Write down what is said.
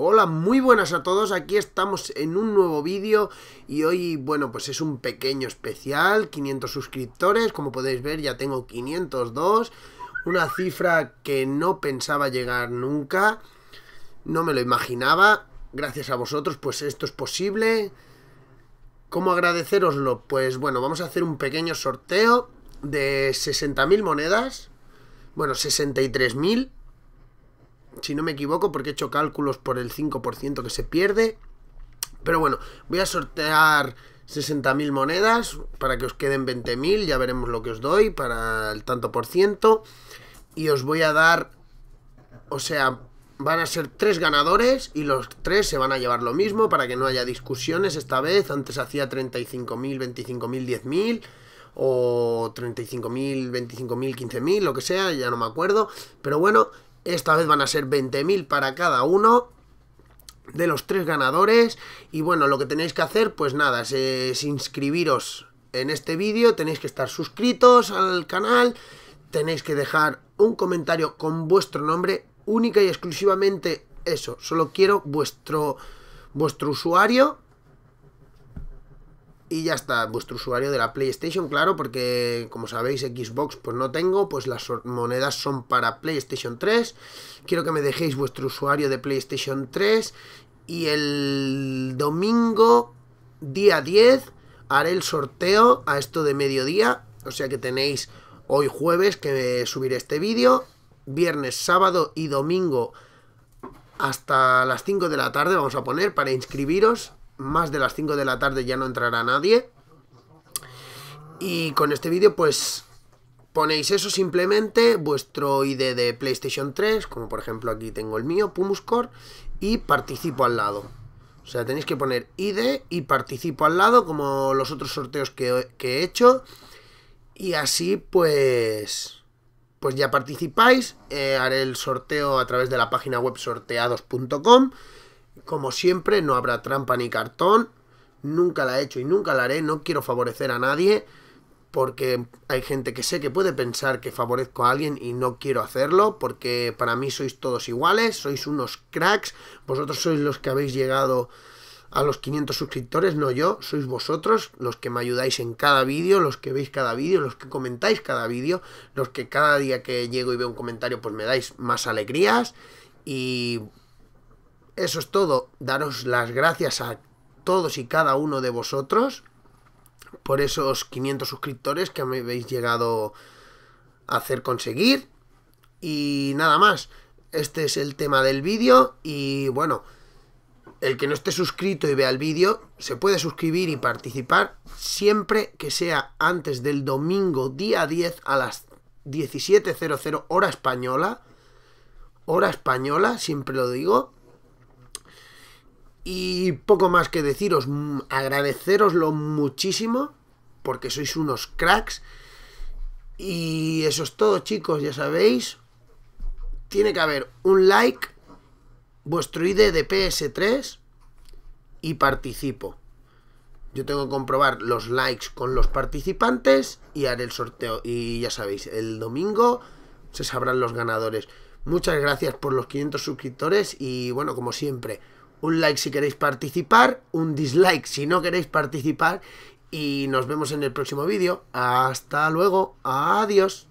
Hola, muy buenas a todos, aquí estamos en un nuevo vídeo y hoy, bueno, pues es un pequeño especial, 500 suscriptores, como podéis ver ya tengo 502, una cifra que no pensaba llegar nunca, no me lo imaginaba, gracias a vosotros pues esto es posible. ¿Cómo agradeceroslo? Pues bueno, vamos a hacer un pequeño sorteo de 60.000 monedas, bueno, 63.000 si no me equivoco, porque he hecho cálculos por el 5% que se pierde. Pero bueno, voy a sortear 60.000 monedas para que os queden 20.000, ya veremos lo que os doy para el tanto por ciento. Y os voy a dar, o sea, van a ser tres ganadores y los tres se van a llevar lo mismo para que no haya discusiones esta vez. Antes hacía 35.000, 25.000, 10.000 o 35.000, 25.000, 15.000, lo que sea, ya no me acuerdo. Pero bueno, esta vez van a ser 20.000 para cada uno de los tres ganadores. Y bueno, lo que tenéis que hacer, pues nada, es, inscribiros en este vídeo, tenéis que estar suscritos al canal, tenéis que dejar un comentario con vuestro nombre, única y exclusivamente eso. Solo quiero vuestro, vuestro usuario y ya está, vuestro usuario de la PlayStation, claro, porque como sabéis Xbox pues no tengo, pues las monedas son para PlayStation 3. Quiero que me dejéis vuestro usuario de PlayStation 3 y el domingo día 10 haré el sorteo a esto de mediodía, o sea que tenéis hoy jueves que subir este vídeo, viernes, sábado y domingo hasta las 5 de la tarde vamos a poner para inscribiros más de las 5 de la tarde ya no entrará nadie. Y con este vídeo pues ponéis eso simplemente, vuestro ID de PlayStation 3, como por ejemplo aquí tengo el mío, Pumuscore, y participo al lado. O sea, tenéis que poner ID y participo al lado, como los otros sorteos que, he hecho. Y así pues... Pues ya participáis, eh, haré el sorteo a través de la página web sorteados.com como siempre, no habrá trampa ni cartón. Nunca la he hecho y nunca la haré. No quiero favorecer a nadie porque hay gente que sé que puede pensar que favorezco a alguien y no quiero hacerlo, porque para mí sois todos iguales, sois unos cracks, vosotros sois los que habéis llegado a los 500 suscriptores, no yo, sois vosotros los que me ayudáis en cada vídeo, los que veis cada vídeo, los que comentáis cada vídeo, los que cada día que llego y veo un comentario pues me dais más alegrías y eso es todo. Daros las gracias a todos y cada uno de vosotros por esos 500 suscriptores que me habéis llegado a hacer conseguir. Y nada más. Este es el tema del vídeo y bueno, el que no esté suscrito y vea el vídeo, se puede suscribir y participar siempre que sea antes del domingo día 10 a las 17.00 hora española. Hora española, siempre lo digo. Y poco más que deciros, agradeceroslo muchísimo, porque sois unos cracks. Y eso es todo, chicos, ya sabéis. Tiene que haber un like, vuestro ID de PS3 y participo. Yo tengo que comprobar los likes con los participantes y haré el sorteo. Y ya sabéis, el domingo se sabrán los ganadores. Muchas gracias por los 500 suscriptores y bueno, como siempre, un like si queréis participar, un dislike si no queréis participar y nos vemos en el próximo vídeo. Hasta luego, adiós.